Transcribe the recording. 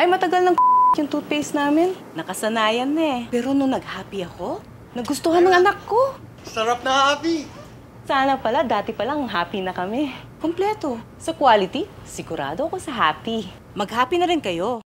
Ay, matagal ng yung toothpaste namin. Nakasanayan na eh. Pero nung nag-happy ako, nagustuhan ng anak ko. Sarap na happy! Sana pala, dati palang happy na kami. Kompleto. Sa quality, sigurado ako sa happy. Mag-happy na rin kayo.